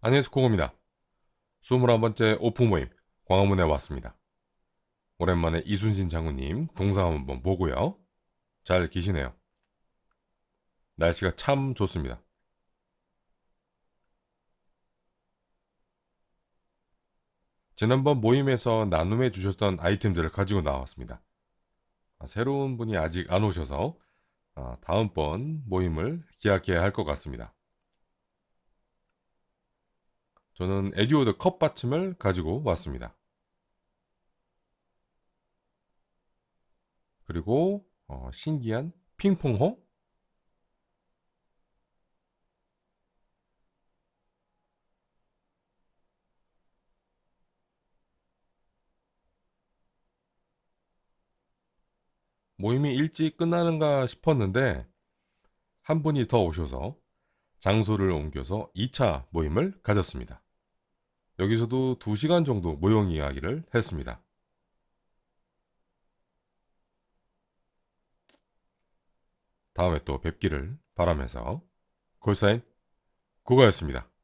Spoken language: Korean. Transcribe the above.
안녕하세요 코고입니다. 21번째 오프 모임 광화문에 왔습니다. 오랜만에 이순신 장군님 동상 한번 보고요. 잘 계시네요. 날씨가 참 좋습니다. 지난번 모임에서 나눔해 주셨던 아이템들을 가지고 나왔습니다. 아, 새로운 분이 아직 안 오셔서 아, 다음번 모임을 기약해야 할 것 같습니다. 저는 에듀오드 컵 받침을 가지고 왔습니다. 그리고 어, 신기한 핑퐁호 모임이 일찍 끝나는가 싶었는데 한 분이 더 오셔서 장소를 옮겨서 2차 모임을 가졌습니다. 여기서도 2시간 정도 모형 이야기를 했습니다. 다음에 또 뵙기를 바라면서 골사인 고가였습니다.